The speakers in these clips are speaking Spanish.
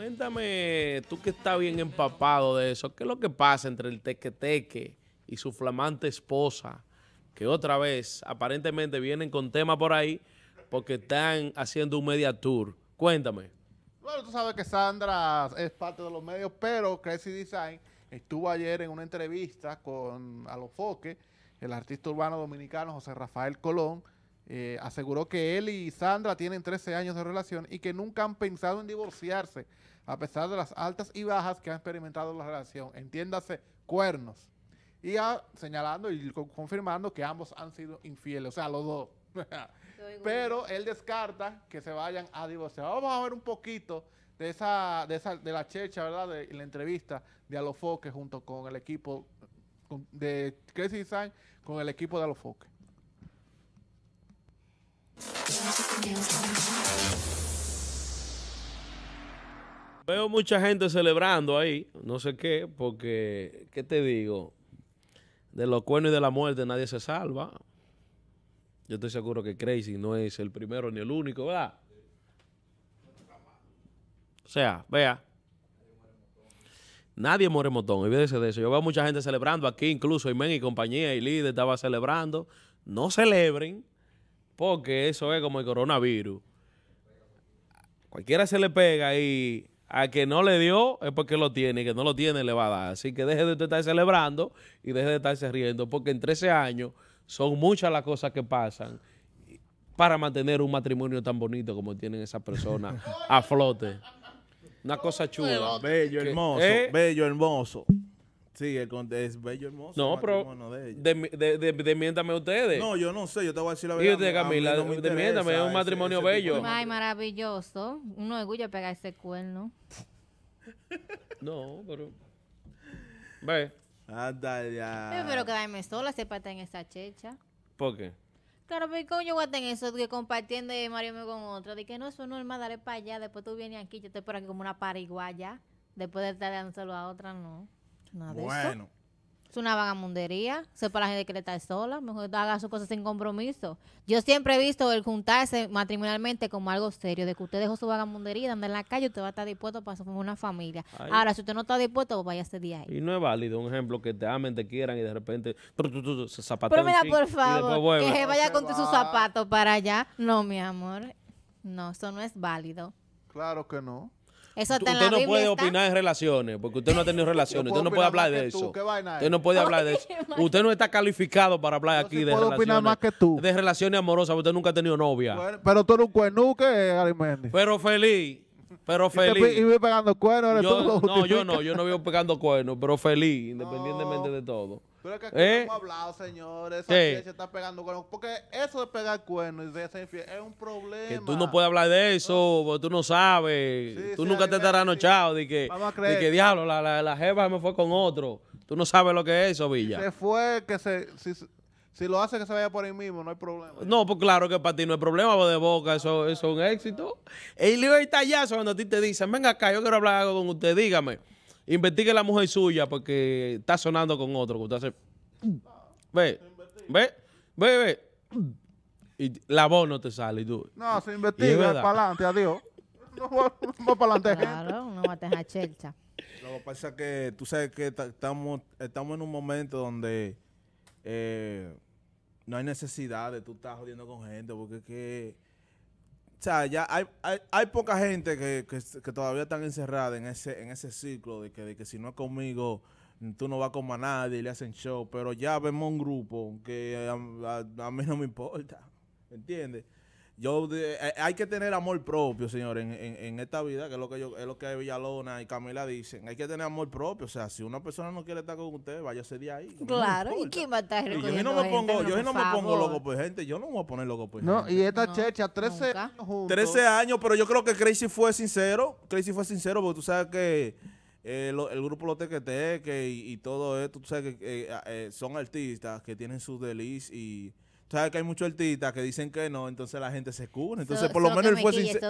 Cuéntame, tú que estás bien empapado de eso, ¿qué es lo que pasa entre el Tequeteque y su flamante esposa? Que otra vez, aparentemente vienen con tema por ahí porque están haciendo un media tour. Cuéntame. Bueno, tú sabes que Sandra es parte de los medios, pero Crazy Design estuvo ayer en una entrevista con Alofoque, el artista urbano dominicano José Rafael Colón, eh, aseguró que él y Sandra tienen 13 años de relación y que nunca han pensado en divorciarse, a pesar de las altas y bajas que ha experimentado la relación, entiéndase, cuernos. Y ya señalando y confirmando que ambos han sido infieles, o sea, los dos. Pero él descarta que se vayan a divorciar. Vamos a ver un poquito de esa, de esa, de la checha, ¿verdad? De, la entrevista de Alofoque junto con el equipo de Crazy Design, con el equipo de Alofoque. Veo mucha gente celebrando ahí, no sé qué, porque, ¿qué te digo? De los cuernos y de la muerte nadie se salva. Yo estoy seguro que Crazy no es el primero ni el único, ¿verdad? O sea, vea. Nadie muere motón, olvídese de eso. Yo veo mucha gente celebrando aquí, incluso Imen y compañía y líder estaba celebrando. No celebren porque eso es como el coronavirus. Cualquiera se le pega y a que no le dio es porque lo tiene, y que no lo tiene le va a dar. Así que deje de estar celebrando y deje de estarse riendo, porque en 13 años son muchas las cosas que pasan para mantener un matrimonio tan bonito como tienen esas personas a flote. Una cosa chula. Bello, hermoso, ¿eh? bello, hermoso. Sí, el es bello hermoso. No, pero de, de, de, ustedes. No, yo no sé, yo te voy a decir la verdad. Y usted, Camila, es un matrimonio bello. Ay, maravilloso. Uno orgullo pegar ese cuerno. no, pero... Ve. Hasta ya. Yo prefiero quedarme sola, sepa parte en esa checha. ¿Por qué? Claro, pero ¿cómo yo voy a tener eso que compartiendo y me con otro? De que no, eso no es normal, dale para allá. Después tú vienes aquí, yo estoy por aquí como una pariguaya. Después de estar dándoselo a otra, no bueno. Es una vagamundería. se para la gente que le está sola. Mejor haga sus cosas sin compromiso. Yo siempre he visto el juntarse matrimonialmente como algo serio. De que usted dejó su vagamundería anda en la calle, usted va a estar dispuesto para como una familia. Ahora, si usted no está dispuesto, pues ese día ahí. Y no es válido un ejemplo que te amen, te quieran y de repente Pero mira, por favor, que vaya con su sus zapatos para allá. No, mi amor. No, eso no es válido. Claro que no. Usted no puede opinar en relaciones, porque usted no ha tenido relaciones. Usted no puede hablar de eso. Usted no puede hablar de eso. Usted no está calificado para hablar aquí de relaciones. más que tú. De relaciones amorosas, usted nunca ha tenido novia. Pero tú eres un cuernuque, Pero feliz. Pero feliz. Y, pegando cuernos. Yo, no, yo no, yo no vivo pegando cuernos, pero feliz, independientemente de todo. Pero es que aquí ¿Eh? no hemos hablado, señores. se está pegando cuernos. Porque eso de pegar cuernos y de es un problema. Que tú no puedes hablar de eso, porque tú no sabes. tú nunca te estarás anochado de que, que diablo, la, la, la jeva me fue con otro. Tú no sabes lo que es eso, Villa. Si fue, que se... Si, si lo hace que se vaya por ahí mismo, no hay problema. No, pues claro que para ti no hay problema, de boca, eso, es un éxito. Y libro está a cuando a ti te dicen, venga acá, yo quiero hablar algo con usted, dígame. Investigue la mujer suya porque está sonando con otro. usted hace. Ve, ve, ve, ve. Y la voz no te sale. tú, no, se investiga para adelante, adiós. No va para adelante. Claro, no va a dejar chelcha. Lo que pasa es que tú sabes que estamos, estamos en un momento donde eh, no hay necesidad de tú estar jodiendo con gente porque es que o sea, ya hay, hay, poca gente que, todavía están encerrada en ese, en ese ciclo de que, que si no es conmigo, tú no vas con a nadie y le hacen show. Pero ya vemos un grupo que a, mí no me importa. ¿Entiendes? Yo eh, hay que tener amor propio, señor, en, en, esta vida, que es lo que yo, es lo que Villalona y Camila dicen. Hay que tener amor propio. O sea, si una persona no quiere estar con usted, váyase de ahí. Claro, ¿y quién va a estar Yo no me pongo, yo no, me pongo loco pues, gente, yo no me voy a poner loco por No, y esta checha, 13 años 13 años, pero yo creo que Crazy fue sincero. Crazy fue sincero, porque tú sabes que eh, el grupo Los Tequeteques y, y todo esto, tú sabes que eh, eh, son artistas que tienen su delices y sabes que hay muchos artistas que dicen que no, entonces la gente se cubre. Entonces, por, lo menos él fue sincero.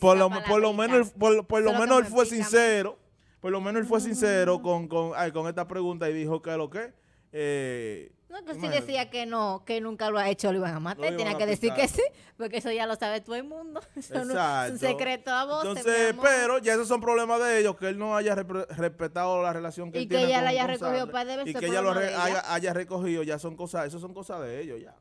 Por lo, por lo menos, por, lo menos él fue sincero. Por lo menos él fue mm. sincero con, con, esta pregunta y dijo que lo que. Eh, no, que si decía que no, que nunca lo ha hecho, lo iban a matar. Tenía que decir que sí, porque eso ya lo sabe todo el mundo. es un secreto a vos. Entonces, pero ya esos son problemas de ellos, que él no haya respetado la relación que y que Y que ella la haya recogido para Y que ella lo haya, haya recogido, ya son cosas, eso son cosas de ellos ya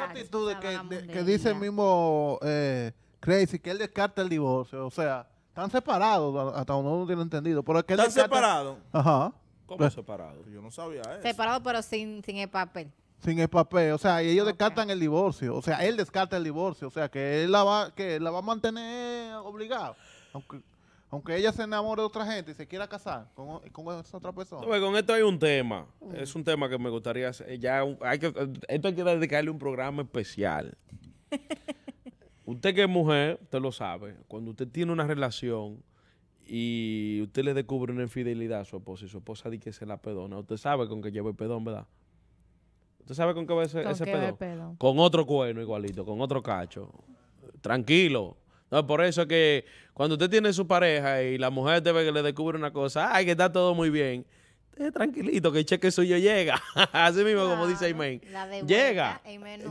actitud que, dice el mismo eh, Crazy, que él descarta el divorcio. O sea, están separados, hasta uno no tiene entendido. Pero es que ¿Están separados? Ajá. ¿Cómo pues, separados? Yo no sabía eso. Separados, pero sin, sin el papel. Sin el papel, o sea, y ellos descartan el divorcio, o sea, él descarta el divorcio, o sea, que él la va, que la va a mantener obligado Aunque, aunque ella se enamore de otra gente y se quiera casar con, esa otra persona. con esto hay un tema. Es un tema que me gustaría eh, Ya, hay que, esto hay que dedicarle un programa especial. usted que es mujer, usted lo sabe. Cuando usted tiene una relación y usted le descubre una infidelidad a su esposa y su esposa dice que se la perdona. usted sabe con qué lleva el perdón, ¿verdad? ¿Usted sabe con qué va ese, ¿Con Con otro cuerno igualito, con otro cacho. Tranquilo, no, por eso es que cuando usted tiene su pareja y la mujer debe que le descubre una cosa, ay, que está todo muy bien, tranquilito, que el cheque suyo llega. Así mismo como dice Amen. Llega,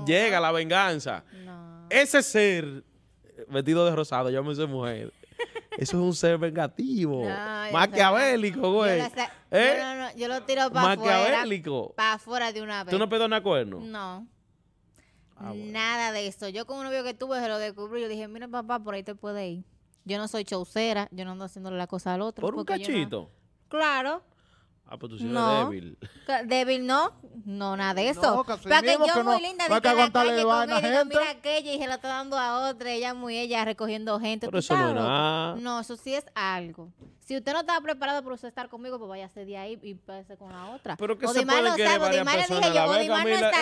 llega la venganza. Ese ser metido eh, de rosado, yo me soy mujer. Eso es un ser vengativo. maquiavélico, güey. ¿Eh? Yo, no, lo tiro para afuera. Maquiavélico. Para afuera de una vez. ¿Tú no perdonas cuerno? No. Ah, nada de eso. Yo con un novio que tuve se lo descubrí. Yo dije, mira papá, por ahí te puede ir. Yo no soy chaucera, yo no ando haciéndole la cosa al otro. Por un cachito. Claro. Ah, pero pues tú eres no. débil. Débil no, no, nada de eso. Para que yo muy linda, para que aguantarle vaina a gente. Mira aquella y se la está dando a otra, ella muy ella recogiendo gente. Pero eso no nada. No, eso sí es algo si usted no estaba preparado para usted estar conmigo, pues váyase de ahí y pase con la otra. Pero que se a la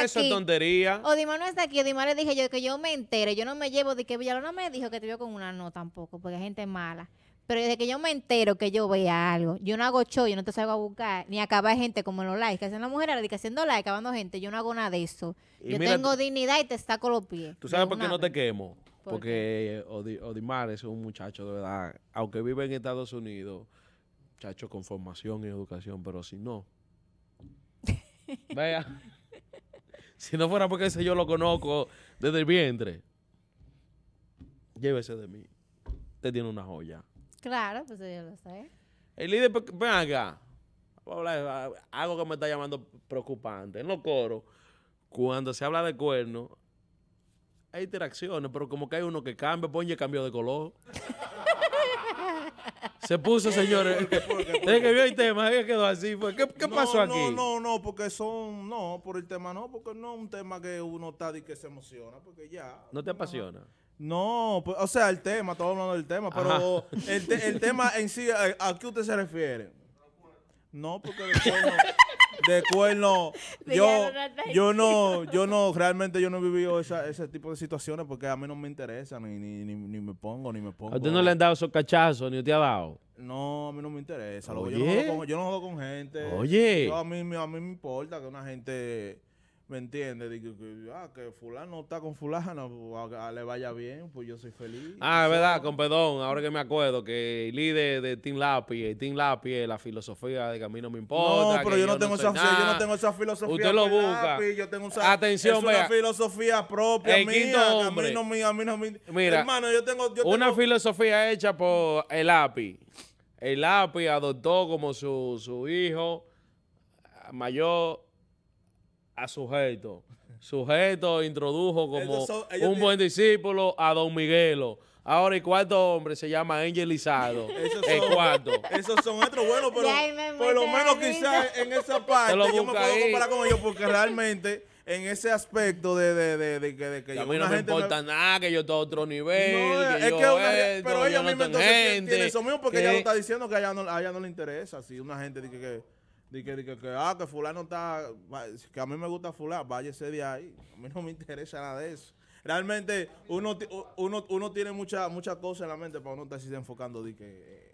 eso es tontería. no está aquí, Odimar le dije yo que yo me entere, yo no me llevo de que no me dijo que te vio con una no tampoco, porque hay gente mala. Pero desde que yo me entero que yo vea algo, yo no hago show, yo no te salgo a buscar, ni acabar gente como en los likes, que hacen las mujeres, que haciendo likes, acabando gente, yo no hago nada de eso. yo tengo dignidad y te saco los pies. ¿Tú sabes por qué no te quemo? porque Odimar es un muchacho de verdad, aunque vive en Estados Unidos, muchacho con formación y educación, pero si no, vea, si no fuera porque ese yo lo conozco desde el vientre, llévese de mí. te tiene una joya. Claro, pues yo lo sé. El líder, pues, ven acá. Algo que me está llamando preocupante. En los coros, cuando se habla de cuernos, interacciones, pero como que hay uno que cambia, y cambió de color. Se puso, señores. que vio el tema, quedó así. ¿Qué, pasó aquí? No, no, no, porque son. No, por el tema no, porque no es un tema que uno está y que se emociona, porque ya. ¿No te apasiona? No, pues, o sea, el tema, todo hablando del tema, pero el, tema en sí, ¿a, a qué usted se refiere? No, porque después no de cuerno, yo, yo no, yo no, realmente yo no he vivido esa, ese tipo de situaciones porque a mí no me interesa, ni, ni, ni, me pongo, ni me pongo. ¿A usted no le han dado esos cachazos, ni usted ha dado? No, a mí no me interesa. Oye. Yo, no juego con, no con gente. Oye. a, mí, a mí me importa que una gente ¿Me entiendes? Digo, que, ah, que fulano está con fulano, pues, a, le vaya bien, pues yo soy feliz. Ah, es verdad, con perdón, ahora que me acuerdo que el líder de Team Lápiz, Team es la filosofía de que a mí no me importa. No, pero yo, no tengo esa, yo no tengo esa filosofía. Usted lo busca. yo tengo Atención, es una filosofía propia el mía, quinto A mí no A mí no, me, Mira, hermano, yo tengo... una filosofía hecha por el Lápiz. El Lápiz adoptó como su, su hijo mayor a Sujeto. Sujeto introdujo como un buen discípulo a Don Miguelo. Ahora el cuarto hombre se llama Angelizado. Esos el cuarto. Esos son otros buenos, pero por lo menos quizás en esa parte yo me puedo comparar con ellos porque realmente en ese aspecto de, de, de, de, que, yo... a mí no me importa nada, que yo estoy a otro nivel. que es yo que esto, pero ellos mismos no entonces eso porque ella lo está diciendo que a ella no, no le interesa. Si una gente dice que de que, que, ah, que fulano está, que a mí me gusta fulano, ese de ahí. A mí no me interesa nada de eso. Realmente uno, uno, uno tiene muchas cosas en la mente para uno estar enfocando de que, eh,